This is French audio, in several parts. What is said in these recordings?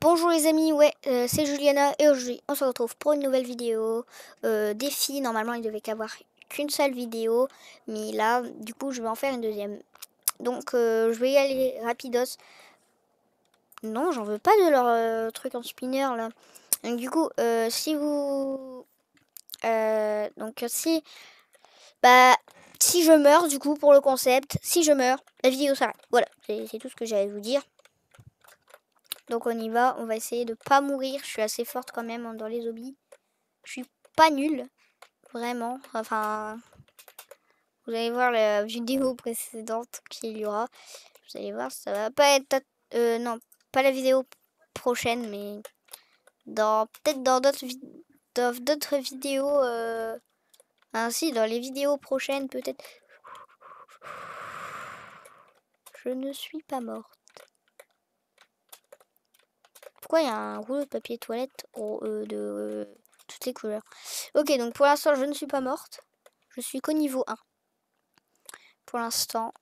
Bonjour les amis, ouais, euh, c'est Juliana et aujourd'hui on se retrouve pour une nouvelle vidéo euh, défi. Normalement il devait qu'avoir qu'une seule vidéo, mais là du coup je vais en faire une deuxième. Donc euh, je vais y aller rapidos. Non, j'en veux pas de leur truc en spinner là. Donc du coup, si vous, donc si, bah si je meurs du coup pour le concept, si je meurs, la vidéo s'arrête. Voilà, c'est tout ce que j'allais vous dire. Donc on y va, on va essayer de pas mourir. Je suis assez forte quand même hein, dans les zombies. Je suis pas nulle, vraiment. Enfin, vous allez voir la vidéo précédente qu'il y aura. Vous allez voir, ça va pas être... Euh, non, pas la vidéo prochaine, mais dans peut-être dans d'autres vidéos... Euh, Ainsi, ah, dans les vidéos prochaines, peut-être... Je ne suis pas morte pourquoi il y a un rouleau de papier toilette euh, de, euh, toutes les couleurs Ok, donc pour l'instant, je ne suis pas morte. Je suis qu'au niveau 1. Pour l'instant.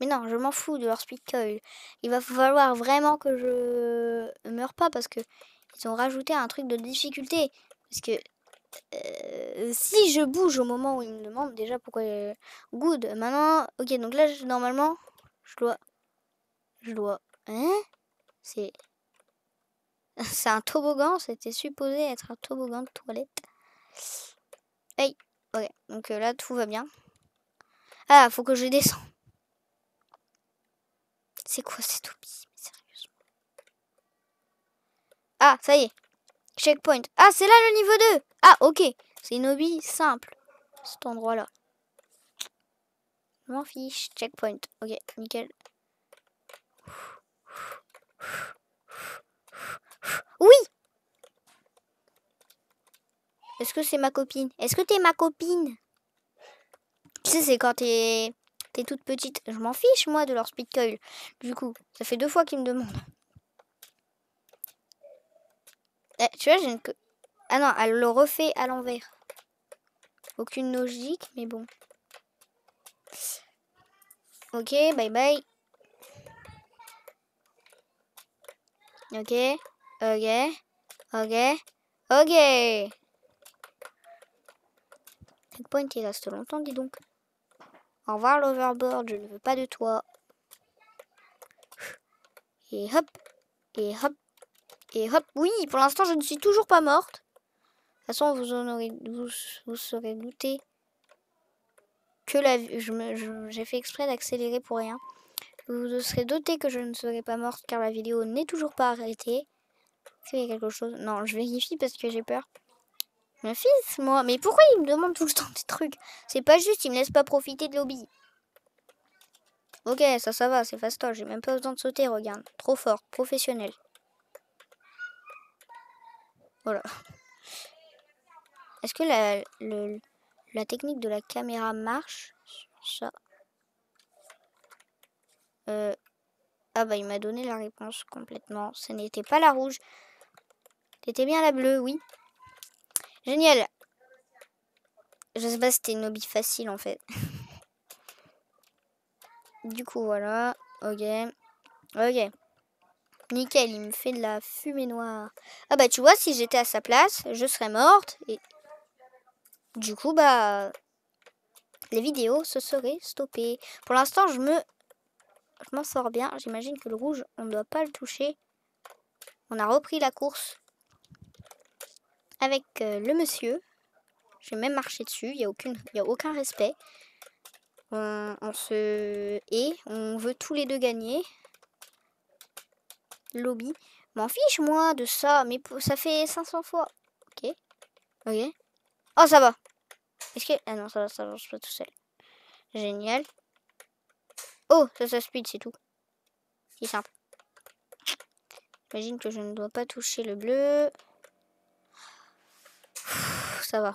Mais non, je m'en fous de leur speed coil. Euh, il va falloir vraiment que je meure pas parce que ils ont rajouté un truc de difficulté. Parce que si je bouge au moment où ils me demandent déjà pourquoi... good, maintenant... Ok, donc là, normalement, je dois... Je dois... Hein c'est... C'est un toboggan, c'était supposé être un toboggan de toilette. Hey, ok, donc euh, là tout va bien. Ah, faut que je descends C'est quoi cette Mais Sérieusement. Ah, ça y est. Checkpoint. Ah, c'est là le niveau 2 Ah, ok. C'est une hobby simple, cet endroit-là. Je m'en fiche. Checkpoint. Ok, nickel. est-ce que c'est ma copine Est-ce que t'es ma copine Tu sais, c'est quand t'es es toute petite. Je m'en fiche, moi, de leur speed Du coup, ça fait deux fois qu'ils me demandent. Eh, tu vois, j'ai une... Ah non, elle le refait à l'envers. Aucune logique, mais bon. Ok, bye bye. Ok, ok, ok, ok. Point, il reste longtemps, dis donc. Au revoir, l'overboard, je ne veux pas de toi. Et hop, et hop, et hop. Oui, pour l'instant, je ne suis toujours pas morte. De toute façon, vous en aurez, vous, serez douté que la j'ai fait exprès d'accélérer pour rien. Vous serez douté que je ne serai pas morte car la vidéo n'est toujours pas arrêtée. est y a quelque chose Non, je vérifie parce que j'ai peur. Mon fils, moi. Mais pourquoi il me demande tout le temps des trucs C'est pas juste, il me laisse pas profiter de l'hobby. Ok, ça, ça va, c'est fastoche. J'ai même pas besoin de sauter, regarde. Trop fort, professionnel. Voilà. Est-ce que la, la technique de la caméra marche Ça. Euh, ah bah, il m'a donné la réponse complètement. Ce n'était pas la rouge. C'était bien la bleue, oui. Génial. Je sais pas si c'était une hobby facile en fait. du coup, voilà. Ok. Ok. Nickel, il me fait de la fumée noire. Ah bah tu vois, si j'étais à sa place, je serais morte. Et du coup, bah... Les vidéos se seraient stoppées. Pour l'instant, je me... Je m'en sors bien. J'imagine que le rouge, on ne doit pas le toucher. On a repris la course avec euh, le monsieur. J'ai même marché dessus, il n'y a, aucun respect. On, se... Et on veut tous les deux gagner. Lobby. M'en fiche, moi, de ça. Mais ça fait 500 fois. Ok. Ok. Oh, ça va. Est-ce que... Ah non, ça va, ça avance pas tout seul. Génial. Oh, ça, ça speed, c'est tout. C'est simple. J'imagine que je ne dois pas toucher le bleu ça va.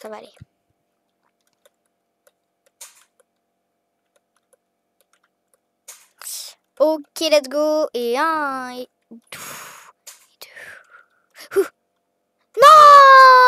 Ça va aller. Ok, let's go. Et un, et deux, et deux. Non